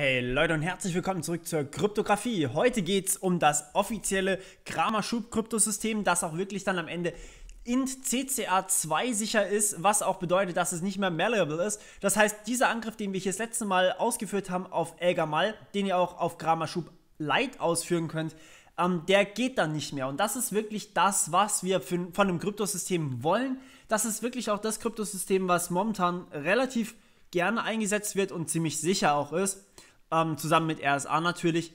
Hey Leute und herzlich willkommen zurück zur Kryptographie. Heute geht es um das offizielle Kramer-Schub-Kryptosystem, das auch wirklich dann am Ende in CCA2 sicher ist, was auch bedeutet, dass es nicht mehr malleable ist. Das heißt, dieser Angriff, den wir hier das letzte Mal ausgeführt haben auf Elgamal, den ihr auch auf Kramer-Schub Light ausführen könnt, ähm, der geht dann nicht mehr. Und das ist wirklich das, was wir für, von einem Kryptosystem wollen. Das ist wirklich auch das Kryptosystem, was momentan relativ gerne eingesetzt wird und ziemlich sicher auch ist. Ähm, zusammen mit RSA natürlich.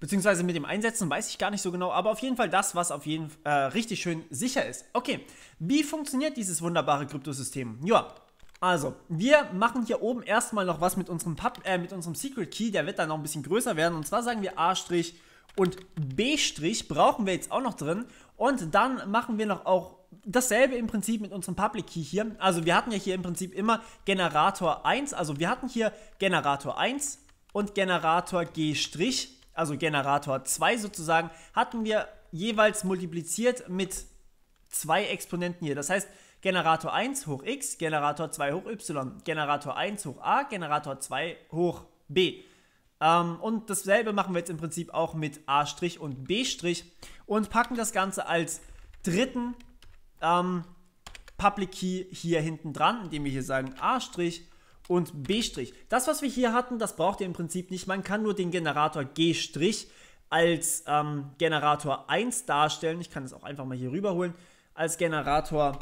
Beziehungsweise mit dem Einsetzen weiß ich gar nicht so genau, aber auf jeden Fall das, was auf jeden äh, richtig schön sicher ist. Okay, wie funktioniert dieses wunderbare Kryptosystem? Ja, also, wir machen hier oben erstmal noch was mit unserem, Pub, äh, mit unserem Secret Key, der wird dann noch ein bisschen größer werden. Und zwar sagen wir A' und B' brauchen wir jetzt auch noch drin. Und dann machen wir noch auch dasselbe im Prinzip mit unserem Public Key hier. Also wir hatten ja hier im Prinzip immer Generator 1, also wir hatten hier Generator 1, und Generator G', also Generator 2 sozusagen, hatten wir jeweils multipliziert mit zwei Exponenten hier. Das heißt, Generator 1 hoch x, Generator 2 hoch y, Generator 1 hoch a, Generator 2 hoch b. Ähm, und dasselbe machen wir jetzt im Prinzip auch mit a' und b' und packen das Ganze als dritten ähm, Public Key hier hinten dran, indem wir hier sagen a' und B'. Das, was wir hier hatten, das braucht ihr im Prinzip nicht. Man kann nur den Generator G' als ähm, Generator 1 darstellen. Ich kann das auch einfach mal hier rüberholen. Als Generator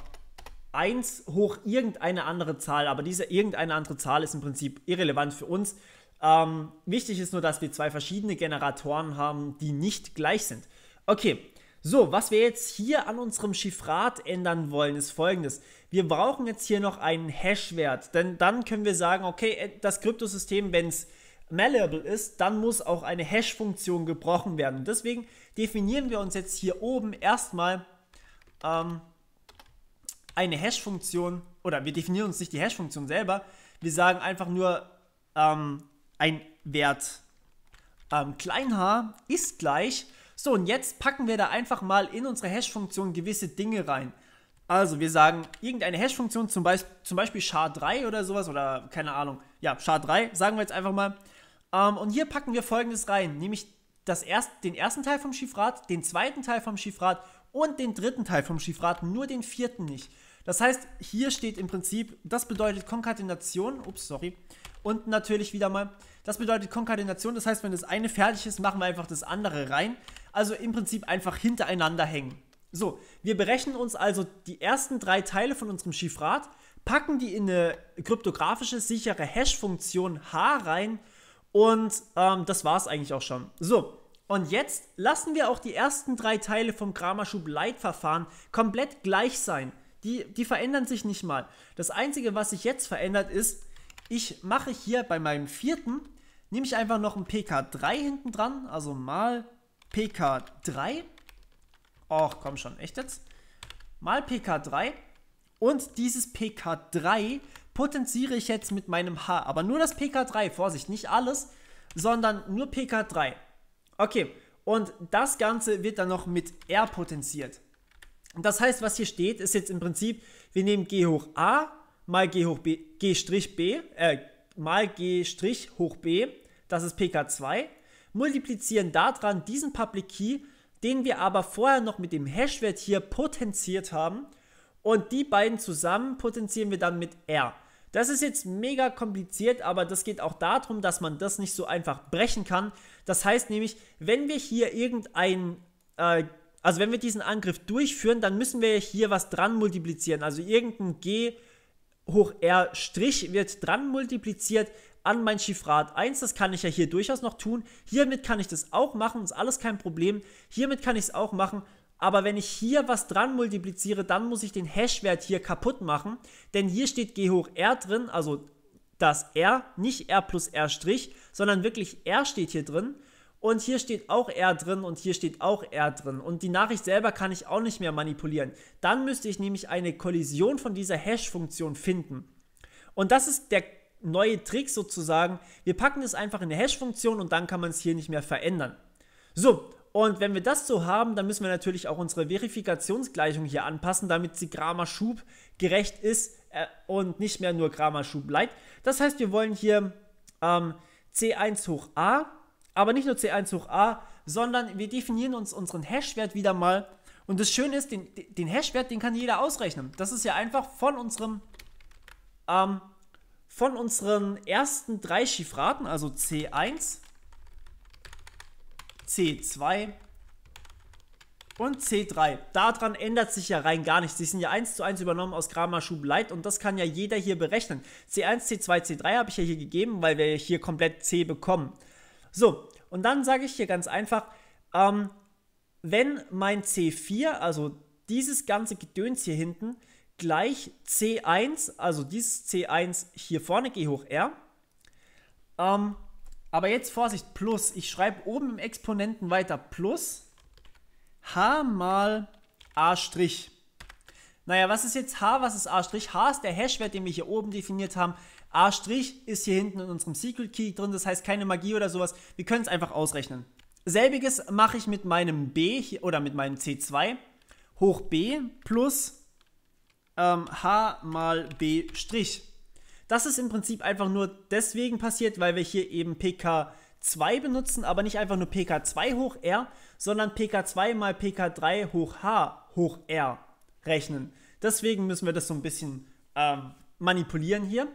1 hoch irgendeine andere Zahl. Aber diese irgendeine andere Zahl ist im Prinzip irrelevant für uns. Ähm, wichtig ist nur, dass wir zwei verschiedene Generatoren haben, die nicht gleich sind. Okay, so, was wir jetzt hier an unserem Chiffrat ändern wollen, ist folgendes. Wir brauchen jetzt hier noch einen Hash-Wert, denn dann können wir sagen, okay, äh, das Kryptosystem, wenn es malleable ist, dann muss auch eine Hash-Funktion gebrochen werden. Deswegen definieren wir uns jetzt hier oben erstmal ähm, eine Hash-Funktion, oder wir definieren uns nicht die Hash-Funktion selber, wir sagen einfach nur ähm, ein Wert ähm, klein h ist gleich so, und jetzt packen wir da einfach mal in unsere Hash-Funktion gewisse Dinge rein. Also wir sagen, irgendeine Hash-Funktion, zum, Be zum, Beispiel SHA-3 oder sowas, oder keine Ahnung, ja, SHA-3, sagen wir jetzt einfach mal. Ähm, und hier packen wir folgendes rein, nämlich das erst, den ersten Teil vom Chiffrat, den zweiten Teil vom Chiffrat und den dritten Teil vom Chiffrat, nur den vierten nicht. Das heißt, hier steht im Prinzip, das bedeutet Konkatenation, ups, sorry, und natürlich wieder mal, das bedeutet Konkatenation, das heißt, wenn das eine fertig ist, machen wir einfach das andere rein also im Prinzip einfach hintereinander hängen. So, wir berechnen uns also die ersten drei Teile von unserem Chiffrat, packen die in eine kryptografische sichere Hash-Funktion h rein und ähm, das war es eigentlich auch schon. So, und jetzt lassen wir auch die ersten drei Teile vom Kramerschub-Leitverfahren komplett gleich sein. Die, die verändern sich nicht mal. Das Einzige, was sich jetzt verändert, ist, ich mache hier bei meinem vierten, nehme ich einfach noch ein PK3 hinten dran, also mal PK3. Och, komm schon, echt jetzt? Mal PK3. Und dieses PK3 potenziere ich jetzt mit meinem H. Aber nur das PK3, Vorsicht, nicht alles, sondern nur PK3. Okay, und das Ganze wird dann noch mit R potenziert. Das heißt, was hier steht, ist jetzt im Prinzip, wir nehmen G hoch A mal G hoch B, G' B, äh, mal G' hoch B, das ist PK2, multiplizieren daran diesen Public Key, den wir aber vorher noch mit dem Hashwert hier potenziert haben. Und die beiden zusammen potenzieren wir dann mit R. Das ist jetzt mega kompliziert, aber das geht auch darum, dass man das nicht so einfach brechen kann. Das heißt nämlich, wenn wir hier irgendein, äh, also wenn wir diesen Angriff durchführen, dann müssen wir hier was dran multiplizieren. Also irgendein G hoch R' Strich wird dran multipliziert, an mein Chiffrat 1. Das kann ich ja hier durchaus noch tun. Hiermit kann ich das auch machen, ist alles kein Problem. Hiermit kann ich es auch machen. Aber wenn ich hier was dran multipliziere, dann muss ich den Hash-Wert hier kaputt machen. Denn hier steht g hoch r drin, also das r, nicht r plus r', Strich, sondern wirklich r steht hier drin. Und hier steht auch R drin und hier steht auch R drin. Und die Nachricht selber kann ich auch nicht mehr manipulieren. Dann müsste ich nämlich eine Kollision von dieser Hash-Funktion finden. Und das ist der neue Tricks sozusagen. Wir packen es einfach in eine Hash-Funktion und dann kann man es hier nicht mehr verändern. So, und wenn wir das so haben, dann müssen wir natürlich auch unsere Verifikationsgleichung hier anpassen, damit sie Grammer-Schub gerecht ist äh, und nicht mehr nur Grammer-Schub light. Das heißt, wir wollen hier ähm, C1 hoch A, aber nicht nur C1 hoch A, sondern wir definieren uns unseren Hash-Wert wieder mal. Und das Schöne ist, den, den Hash-Wert, den kann jeder ausrechnen. Das ist ja einfach von unserem ähm, von unseren ersten drei Chiffraten, also C1, C2 und C3. Daran ändert sich ja rein gar nichts. Die sind ja 1 zu 1 übernommen aus Kramer Schub und das kann ja jeder hier berechnen. C1, C2, C3 habe ich ja hier gegeben, weil wir hier komplett C bekommen. So, und dann sage ich hier ganz einfach, ähm, wenn mein C4, also dieses ganze Gedöns hier hinten, gleich C1, also dieses C1 hier vorne, G hoch R. Ähm, aber jetzt Vorsicht, plus, ich schreibe oben im Exponenten weiter plus h mal a'. Naja, was ist jetzt h, was ist a'? h ist der Hashwert, den wir hier oben definiert haben. a' ist hier hinten in unserem Secret Key drin, das heißt keine Magie oder sowas. Wir können es einfach ausrechnen. Selbiges mache ich mit meinem b oder mit meinem c2 hoch b plus ähm, h mal b'. Strich. Das ist im Prinzip einfach nur deswegen passiert, weil wir hier eben pk2 benutzen, aber nicht einfach nur pk2 hoch r, sondern pk2 mal pk3 hoch h hoch r rechnen. Deswegen müssen wir das so ein bisschen ähm, manipulieren hier.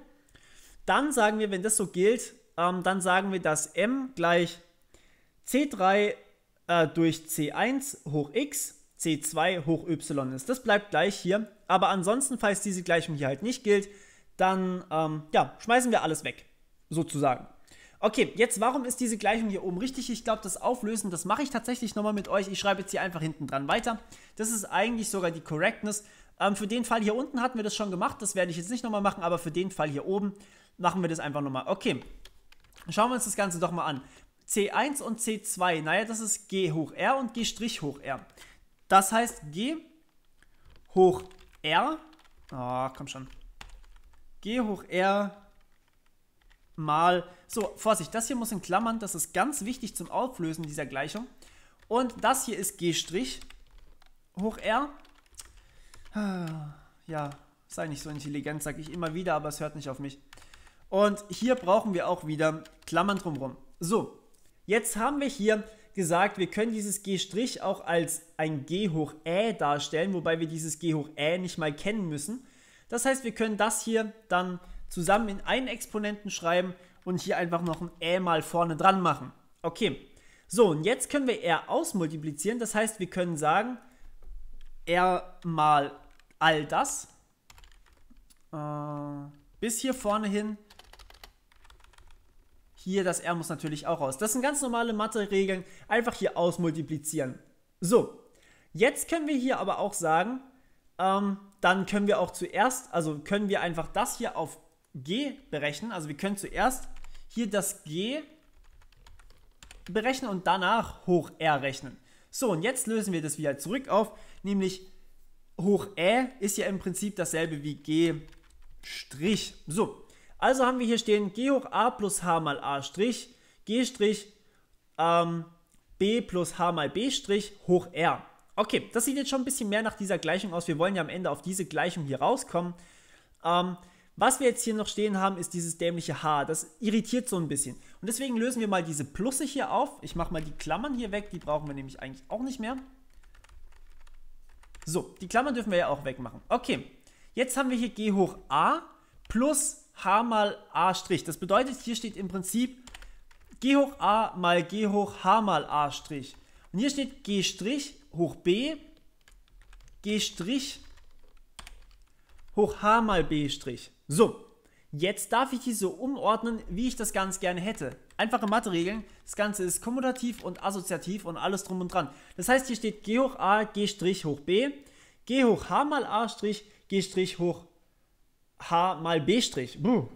Dann sagen wir, wenn das so gilt, ähm, dann sagen wir, dass m gleich c3 äh, durch c1 hoch x, c2 hoch y ist. Das bleibt gleich hier aber ansonsten, falls diese Gleichung hier halt nicht gilt, dann ähm, ja, schmeißen wir alles weg, sozusagen. Okay, jetzt warum ist diese Gleichung hier oben richtig? Ich glaube, das Auflösen, das mache ich tatsächlich nochmal mit euch. Ich schreibe jetzt hier einfach hinten dran weiter. Das ist eigentlich sogar die Correctness. Ähm, für den Fall hier unten hatten wir das schon gemacht. Das werde ich jetzt nicht nochmal machen, aber für den Fall hier oben machen wir das einfach nochmal. Okay, schauen wir uns das Ganze doch mal an. C1 und C2, naja, das ist G hoch R und G' hoch R. Das heißt, G hoch R. R. oh, komm schon. G hoch R mal. So, Vorsicht, das hier muss in Klammern, das ist ganz wichtig zum Auflösen dieser Gleichung. Und das hier ist G' hoch R. Ah, ja, sei nicht so intelligent, sage ich immer wieder, aber es hört nicht auf mich. Und hier brauchen wir auch wieder Klammern drumherum. So, jetzt haben wir hier gesagt, wir können dieses G' auch als ein G hoch Ä darstellen, wobei wir dieses G hoch Ä nicht mal kennen müssen. Das heißt, wir können das hier dann zusammen in einen Exponenten schreiben und hier einfach noch ein Ä mal vorne dran machen. Okay, so und jetzt können wir R ausmultiplizieren. Das heißt, wir können sagen, R mal all das äh, bis hier vorne hin hier das R muss natürlich auch raus. Das sind ganz normale Mathe-Regeln. Einfach hier ausmultiplizieren. So, jetzt können wir hier aber auch sagen, ähm, dann können wir auch zuerst, also können wir einfach das hier auf G berechnen. Also wir können zuerst hier das G berechnen und danach hoch R rechnen. So, und jetzt lösen wir das wieder zurück auf, nämlich hoch Ä ist ja im Prinzip dasselbe wie G'. So, also haben wir hier stehen g hoch a plus h mal a Strich, g Strich, ähm, b plus h mal b Strich hoch r. Okay, das sieht jetzt schon ein bisschen mehr nach dieser Gleichung aus. Wir wollen ja am Ende auf diese Gleichung hier rauskommen. Ähm, was wir jetzt hier noch stehen haben, ist dieses dämliche h. Das irritiert so ein bisschen. Und deswegen lösen wir mal diese Plusse hier auf. Ich mache mal die Klammern hier weg, die brauchen wir nämlich eigentlich auch nicht mehr. So, die Klammern dürfen wir ja auch wegmachen. Okay, jetzt haben wir hier g hoch a plus h mal a'. Das bedeutet, hier steht im Prinzip g hoch a mal g hoch h mal a'. Und hier steht g' hoch b, g' hoch h mal b'. So, jetzt darf ich die so umordnen, wie ich das ganz gerne hätte. Einfache Mathe-Regeln, das Ganze ist kommutativ und assoziativ und alles drum und dran. Das heißt, hier steht g hoch a, g' hoch b, g hoch h mal a', g' hoch h mal b'. Buh.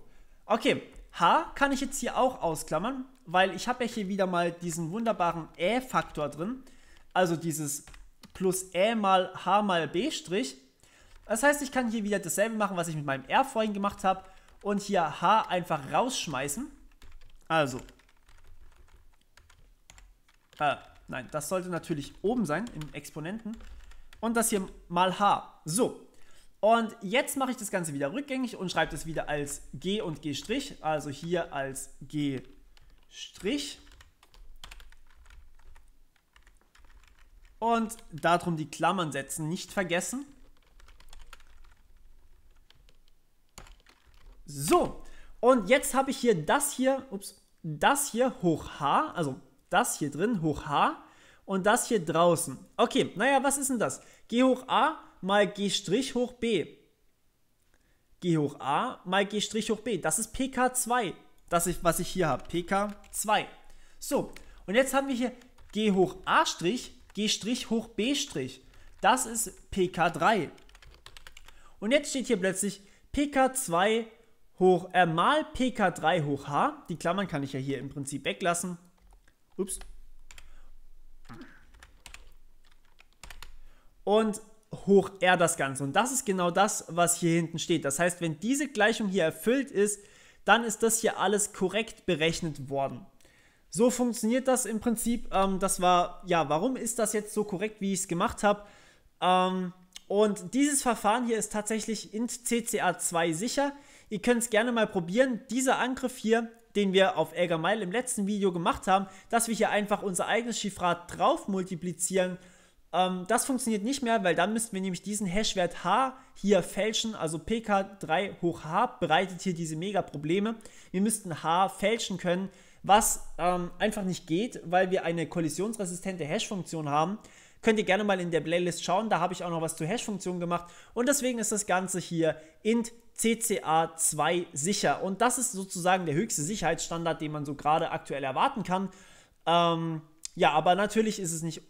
Okay, h kann ich jetzt hier auch ausklammern, weil ich habe ja hier wieder mal diesen wunderbaren ä-Faktor drin. Also dieses plus ä mal h mal b'. Strich. Das heißt, ich kann hier wieder dasselbe machen, was ich mit meinem r vorhin gemacht habe und hier h einfach rausschmeißen. Also, äh, nein, das sollte natürlich oben sein im Exponenten und das hier mal h. So, und jetzt mache ich das Ganze wieder rückgängig und schreibe das wieder als G und G', also hier als G'. Und darum die Klammern setzen, nicht vergessen. So, und jetzt habe ich hier das hier, ups, das hier hoch h, also das hier drin hoch h und das hier draußen. Okay, naja, was ist denn das? G hoch a mal G' hoch B. G hoch A mal G' hoch B. Das ist PK2, das ist, was ich hier habe. PK2. So, und jetzt haben wir hier G hoch A', G' hoch B'. Das ist PK3. Und jetzt steht hier plötzlich PK2 hoch, äh, mal PK3 hoch H. Die Klammern kann ich ja hier im Prinzip weglassen. Ups. Und hoch R das Ganze. Und das ist genau das, was hier hinten steht. Das heißt, wenn diese Gleichung hier erfüllt ist, dann ist das hier alles korrekt berechnet worden. So funktioniert das im Prinzip. Ähm, das war, ja, warum ist das jetzt so korrekt, wie ich es gemacht habe? Ähm, und dieses Verfahren hier ist tatsächlich int CCA2 sicher. Ihr könnt es gerne mal probieren. Dieser Angriff hier, den wir auf Elgamal im letzten Video gemacht haben, dass wir hier einfach unser eigenes Chiffrat drauf multiplizieren ähm, das funktioniert nicht mehr, weil dann müssten wir nämlich diesen Hashwert h hier fälschen, also pk3 hoch h bereitet hier diese mega Probleme. Wir müssten h fälschen können, was ähm, einfach nicht geht, weil wir eine kollisionsresistente Hash-Funktion haben. Könnt ihr gerne mal in der Playlist schauen, da habe ich auch noch was zu hash funktionen gemacht und deswegen ist das Ganze hier int CCA2 sicher und das ist sozusagen der höchste Sicherheitsstandard, den man so gerade aktuell erwarten kann. Ähm, ja, aber natürlich ist es nicht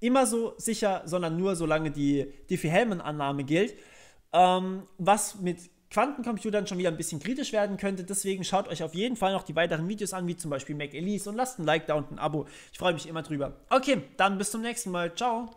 immer so sicher, sondern nur solange die Diffie-Hellman-Annahme gilt. Ähm, was mit Quantencomputern schon wieder ein bisschen kritisch werden könnte. Deswegen schaut euch auf jeden Fall noch die weiteren Videos an, wie zum Beispiel Mac Elise und lasst ein Like da und ein Abo. Ich freue mich immer drüber. Okay, dann bis zum nächsten Mal. Ciao.